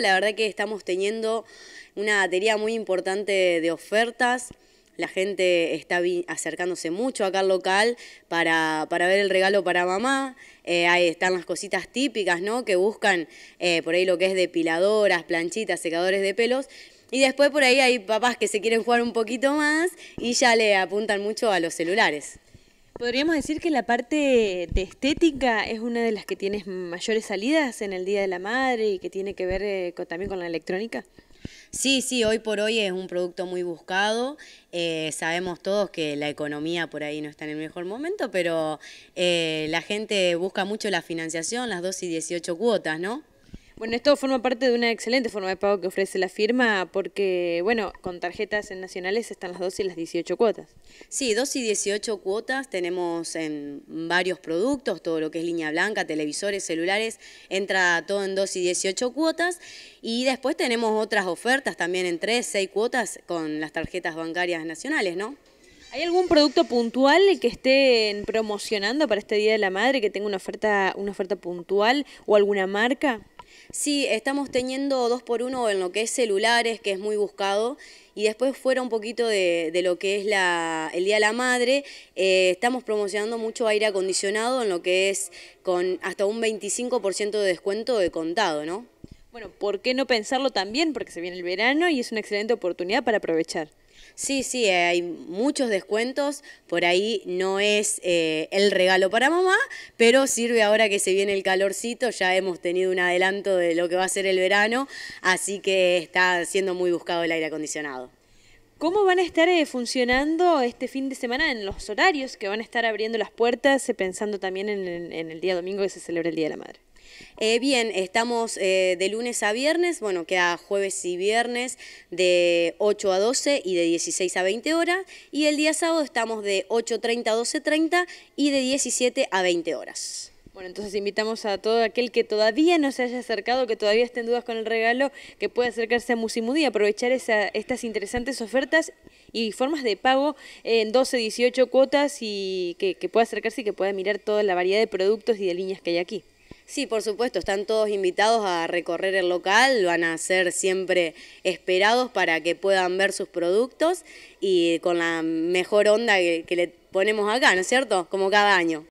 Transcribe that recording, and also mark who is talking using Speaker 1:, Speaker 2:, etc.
Speaker 1: La verdad que estamos teniendo una batería muy importante de ofertas. La gente está acercándose mucho acá al local para, para ver el regalo para mamá. Eh, ahí están las cositas típicas, ¿no? Que buscan eh, por ahí lo que es depiladoras, planchitas, secadores de pelos. Y después por ahí hay papás que se quieren jugar un poquito más y ya le apuntan mucho a los celulares. Podríamos decir que la parte de estética es una de las que tienes mayores salidas en el Día de la Madre y que tiene que ver eh, también con la electrónica. Sí, sí, hoy por hoy es un producto muy buscado. Eh, sabemos todos que la economía por ahí no está en el mejor momento, pero eh, la gente busca mucho la financiación, las 2 y 18 cuotas, ¿no? Bueno, esto forma parte de una excelente forma de pago que ofrece la firma porque, bueno, con tarjetas en nacionales están las 12 y las 18 cuotas. Sí, 12 y 18 cuotas tenemos en varios productos, todo lo que es línea blanca, televisores, celulares, entra todo en 12 y 18 cuotas y después tenemos otras ofertas también en 3, 6 cuotas con las tarjetas bancarias nacionales, ¿no? ¿Hay algún producto puntual que estén promocionando para este Día de la Madre, que tenga una oferta, una oferta puntual o alguna marca? Sí, estamos teniendo dos por uno en lo que es celulares, que es muy buscado, y después fuera un poquito de, lo que es la, el Día de la Madre, eh, estamos promocionando mucho aire acondicionado en lo que es con hasta un 25% de descuento de contado, ¿no? Bueno, ¿por qué no pensarlo también? Porque se viene el verano y es una excelente oportunidad para aprovechar. Sí, sí, hay muchos descuentos. Por ahí no es eh, el regalo para mamá, pero sirve ahora que se viene el calorcito. Ya hemos tenido un adelanto de lo que va a ser el verano, así que está siendo muy buscado el aire acondicionado. ¿Cómo van a estar eh, funcionando este fin de semana en los horarios que van a estar abriendo las puertas, eh, pensando también en, en el día domingo que se celebra el Día de la Madre? Eh, bien, estamos eh, de lunes a viernes, bueno, queda jueves y viernes de 8 a 12 y de 16 a 20 horas. Y el día sábado estamos de 8.30 a 12.30 y de 17 a 20 horas. Bueno, entonces invitamos a todo aquel que todavía no se haya acercado, que todavía esté en dudas con el regalo, que pueda acercarse a y aprovechar esa, estas interesantes ofertas y formas de pago en 12, 18 cuotas y que pueda acercarse y que pueda mirar toda la variedad de productos y de líneas que hay aquí. Sí, por supuesto, están todos invitados a recorrer el local, van a ser siempre esperados para que puedan ver sus productos y con la mejor onda que, le ponemos acá, ¿no es cierto? Como cada año.